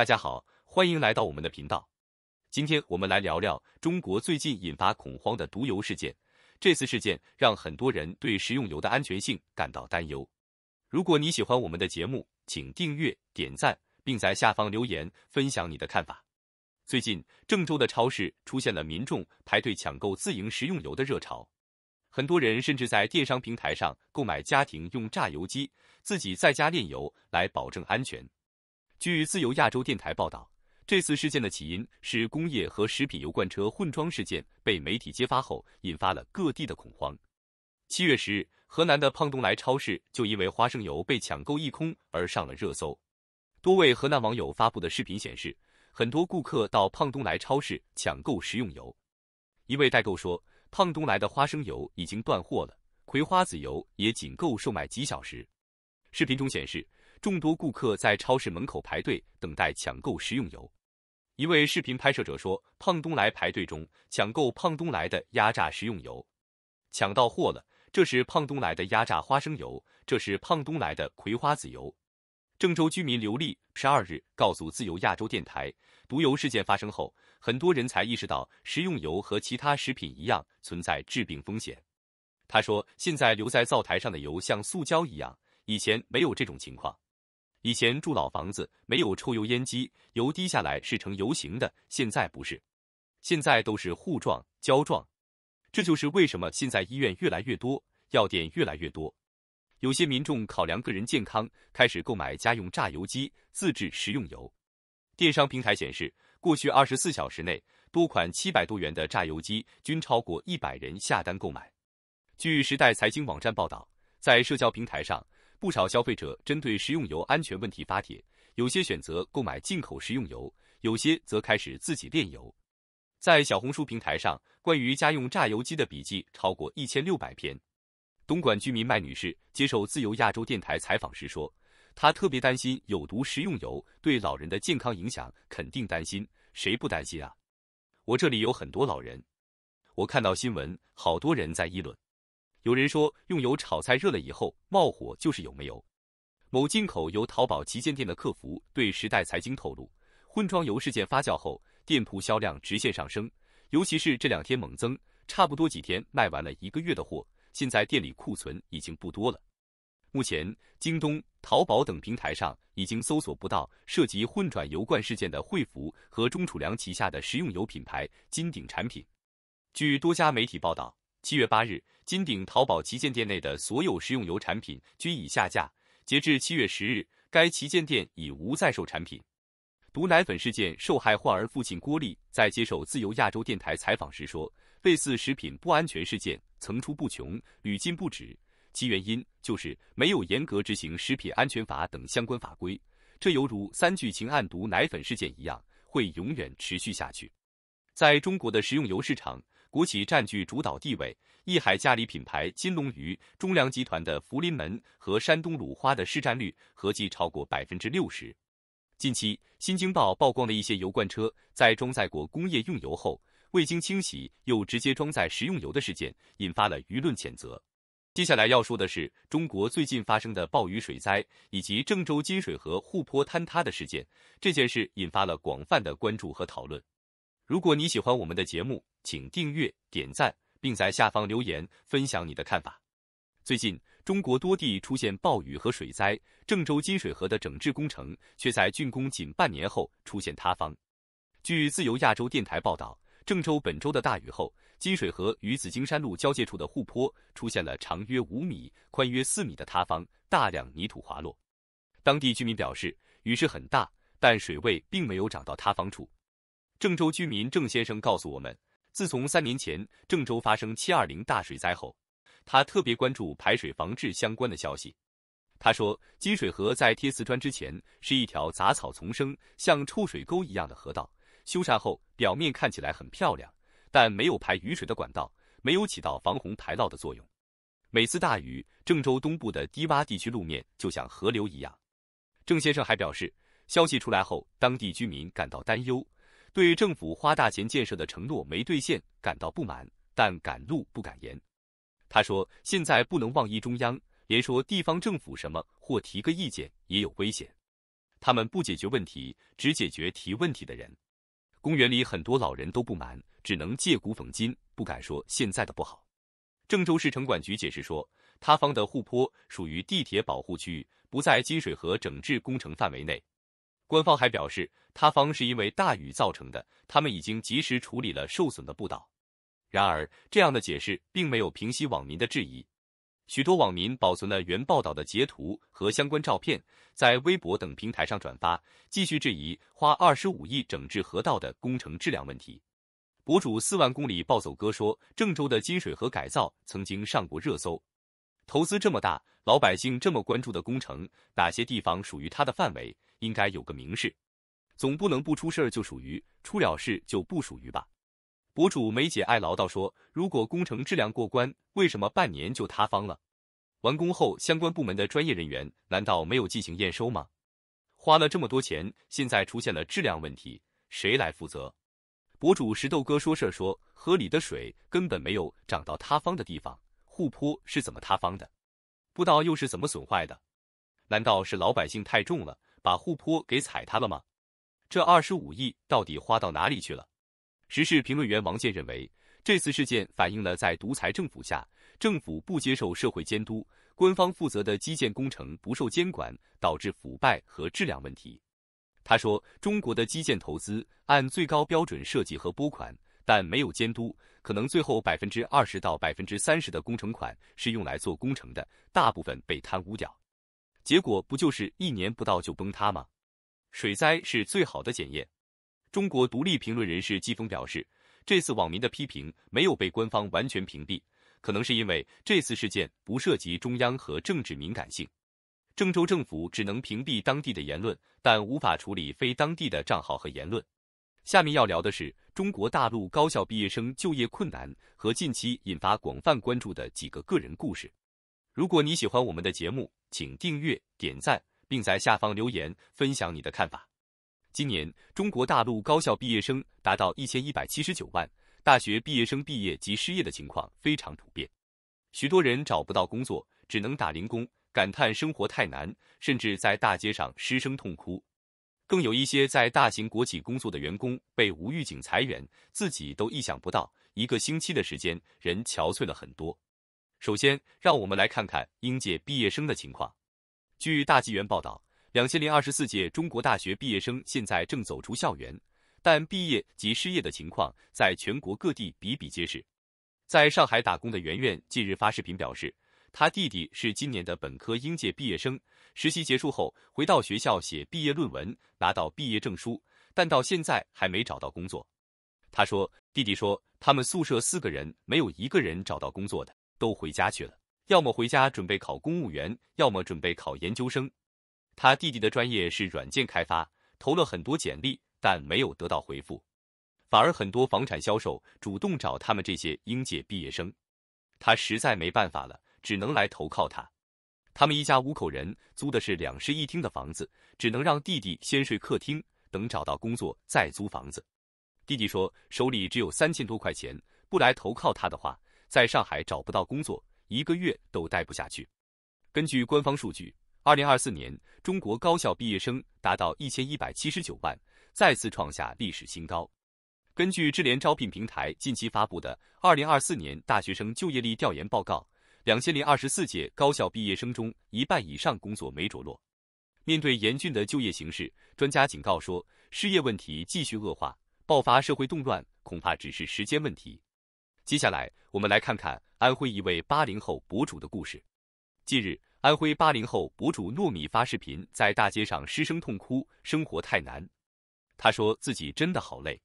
大家好，欢迎来到我们的频道。今天我们来聊聊中国最近引发恐慌的毒油事件。这次事件让很多人对食用油的安全性感到担忧。如果你喜欢我们的节目，请订阅、点赞，并在下方留言分享你的看法。最近，郑州的超市出现了民众排队抢购自营食用油的热潮，很多人甚至在电商平台上购买家庭用榨油机，自己在家炼油来保证安全。据自由亚洲电台报道，这次事件的起因是工业和食品油罐车混装事件被媒体揭发后，引发了各地的恐慌。七月十日，河南的胖东来超市就因为花生油被抢购一空而上了热搜。多位河南网友发布的视频显示，很多顾客到胖东来超市抢购食用油。一位代购说，胖东来的花生油已经断货了，葵花籽油也仅够售卖几小时。视频中显示。众多顾客在超市门口排队等待抢购食用油。一位视频拍摄者说：“胖东来排队中抢购胖东来的压榨食用油，抢到货了。这是胖东来的压榨花生油，这是胖东来的葵花籽油。”郑州居民刘丽十二日告诉自由亚洲电台：“毒油事件发生后，很多人才意识到食用油和其他食品一样存在致病风险。”他说：“现在留在灶台上的油像塑胶一样，以前没有这种情况。”以前住老房子，没有抽油烟机，油滴下来是呈油形的。现在不是，现在都是糊状、胶状。这就是为什么现在医院越来越多，药店越来越多。有些民众考量个人健康，开始购买家用榨油机，自制食用油。电商平台显示，过去二十四小时内，多款七百多元的榨油机均超过一百人下单购买。据时代财经网站报道，在社交平台上。不少消费者针对食用油安全问题发帖，有些选择购买进口食用油，有些则开始自己炼油。在小红书平台上，关于家用榨油机的笔记超过一千六百篇。东莞居民麦女士接受自由亚洲电台采访时说：“她特别担心有毒食用油对老人的健康影响，肯定担心，谁不担心啊？我这里有很多老人，我看到新闻，好多人在议论。”有人说，用油炒菜热了以后冒火就是有没有。某进口油淘宝旗舰店的客服对时代财经透露，混装油事件发酵后，店铺销量直线上升，尤其是这两天猛增，差不多几天卖完了一个月的货，现在店里库存已经不多了。目前，京东、淘宝等平台上已经搜索不到涉及混转油罐事件的汇福和中储粮旗下的食用油品牌金鼎产品。据多家媒体报道。七月八日，金鼎淘宝旗舰店内的所有食用油产品均已下架。截至七月十日，该旗舰店已无在售产品。毒奶粉事件受害患儿父亲郭丽在接受自由亚洲电台采访时说：“类似食品不安全事件层出不穷，屡禁不止，其原因就是没有严格执行食品安全法等相关法规。这犹如三聚氰胺毒奶粉事件一样，会永远持续下去。”在中国的食用油市场。国企占据主导地位，益海嘉里品牌金龙鱼、中粮集团的福临门和山东鲁花的市占率合计超过百分之六十。近期，《新京报》曝光了一些油罐车在装载过工业用油后未经清洗又直接装载食用油的事件，引发了舆论谴责。接下来要说的是中国最近发生的暴雨水灾以及郑州金水河护坡坍塌的事件，这件事引发了广泛的关注和讨论。如果你喜欢我们的节目，请订阅、点赞，并在下方留言分享你的看法。最近，中国多地出现暴雨和水灾，郑州金水河的整治工程却在竣工仅半年后出现塌方。据自由亚洲电台报道，郑州本周的大雨后，金水河与紫荆山路交界处的护坡出现了长约五米、宽约四米的塌方，大量泥土滑落。当地居民表示，雨势很大，但水位并没有涨到塌方处。郑州居民郑先生告诉我们，自从三年前郑州发生七二零大水灾后，他特别关注排水防治相关的消息。他说，金水河在贴瓷砖之前是一条杂草丛生、像臭水沟一样的河道，修缮后表面看起来很漂亮，但没有排雨水的管道，没有起到防洪排涝的作用。每次大雨，郑州东部的低洼地区路面就像河流一样。郑先生还表示，消息出来后，当地居民感到担忧。对政府花大钱建设的承诺没兑现感到不满，但敢怒不敢言。他说：“现在不能妄议中央，连说地方政府什么或提个意见也有危险。他们不解决问题，只解决提问题的人。公园里很多老人都不满，只能借古讽今，不敢说现在的不好。”郑州市城管局解释说，塌方的护坡属于地铁保护区域，不在金水河整治工程范围内。官方还表示，塌方是因为大雨造成的，他们已经及时处理了受损的步道。然而，这样的解释并没有平息网民的质疑。许多网民保存了原报道的截图和相关照片，在微博等平台上转发，继续质疑花二十五亿整治河道的工程质量问题。博主四万公里暴走哥说，郑州的金水河改造曾经上过热搜，投资这么大。老百姓这么关注的工程，哪些地方属于它的范围，应该有个明示，总不能不出事儿就属于，出了事就不属于吧？博主梅姐爱唠叨说，如果工程质量过关，为什么半年就塌方了？完工后相关部门的专业人员难道没有进行验收吗？花了这么多钱，现在出现了质量问题，谁来负责？博主石头哥说事儿说，河里的水根本没有涨到塌方的地方，护坡是怎么塌方的？不知道又是怎么损坏的？难道是老百姓太重了，把护坡给踩塌了吗？这二十五亿到底花到哪里去了？时事评论员王健认为，这次事件反映了在独裁政府下，政府不接受社会监督，官方负责的基建工程不受监管，导致腐败和质量问题。他说，中国的基建投资按最高标准设计和拨款。但没有监督，可能最后百分之二十到百分之三十的工程款是用来做工程的，大部分被贪污掉。结果不就是一年不到就崩塌吗？水灾是最好的检验。中国独立评论人士季风表示，这次网民的批评没有被官方完全屏蔽，可能是因为这次事件不涉及中央和政治敏感性。郑州政府只能屏蔽当地的言论，但无法处理非当地的账号和言论。下面要聊的是。中国大陆高校毕业生就业困难和近期引发广泛关注的几个个人故事。如果你喜欢我们的节目，请订阅、点赞，并在下方留言分享你的看法。今年中国大陆高校毕业生达到一千一百七十九万，大学毕业生毕业及失业的情况非常普遍，许多人找不到工作，只能打零工，感叹生活太难，甚至在大街上失声痛哭。更有一些在大型国企工作的员工被无预警裁员，自己都意想不到。一个星期的时间，人憔悴了很多。首先，让我们来看看应届毕业生的情况。据大纪元报道，两千零二十四届中国大学毕业生现在正走出校园，但毕业及失业的情况在全国各地比比皆是。在上海打工的圆圆近日发视频表示。他弟弟是今年的本科应届毕业生，实习结束后回到学校写毕业论文，拿到毕业证书，但到现在还没找到工作。他说：“弟弟说，他们宿舍四个人没有一个人找到工作的，都回家去了，要么回家准备考公务员，要么准备考研究生。他弟弟的专业是软件开发，投了很多简历，但没有得到回复，反而很多房产销售主动找他们这些应届毕业生。他实在没办法了。”只能来投靠他。他们一家五口人租的是两室一厅的房子，只能让弟弟先睡客厅，等找到工作再租房子。弟弟说，手里只有三千多块钱，不来投靠他的话，在上海找不到工作，一个月都待不下去。根据官方数据，二零二四年中国高校毕业生达到一千一百七十九万，再次创下历史新高。根据智联招聘平台近期发布的《二零二四年大学生就业力调研报告》。两千零二十四届高校毕业生中，一半以上工作没着落。面对严峻的就业形势，专家警告说，失业问题继续恶化，爆发社会动乱恐怕只是时间问题。接下来，我们来看看安徽一位八零后博主的故事。近日，安徽八零后博主糯米发视频，在大街上失声痛哭，生活太难。他说自己真的好累。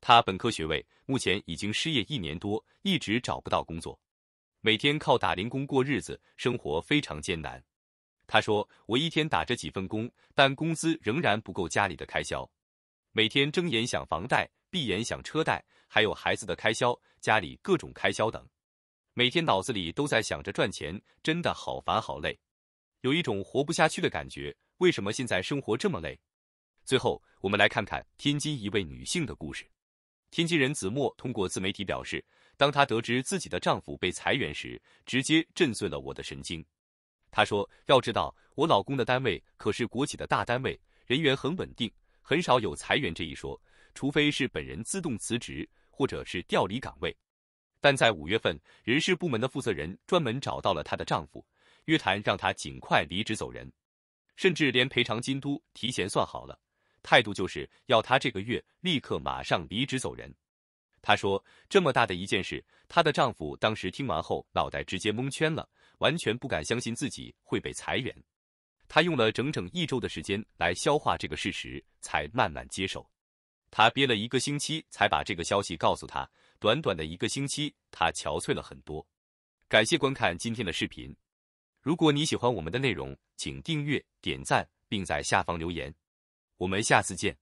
他本科学位，目前已经失业一年多，一直找不到工作。每天靠打零工过日子，生活非常艰难。他说：“我一天打着几份工，但工资仍然不够家里的开销。每天睁眼想房贷，闭眼想车贷，还有孩子的开销，家里各种开销等。每天脑子里都在想着赚钱，真的好烦好累，有一种活不下去的感觉。为什么现在生活这么累？”最后，我们来看看天津一位女性的故事。天津人子墨通过自媒体表示。当她得知自己的丈夫被裁员时，直接震碎了我的神经。她说：“要知道，我老公的单位可是国企的大单位，人员很稳定，很少有裁员这一说，除非是本人自动辞职或者是调离岗位。但在五月份，人事部门的负责人专门找到了她的丈夫，约谈，让她尽快离职走人，甚至连赔偿金都提前算好了，态度就是要她这个月立刻马上离职走人。”她说：“这么大的一件事，她的丈夫当时听完后脑袋直接蒙圈了，完全不敢相信自己会被裁员。她用了整整一周的时间来消化这个事实，才慢慢接受。她憋了一个星期才把这个消息告诉他，短短的一个星期，她憔悴了很多。”感谢观看今天的视频。如果你喜欢我们的内容，请订阅、点赞，并在下方留言。我们下次见。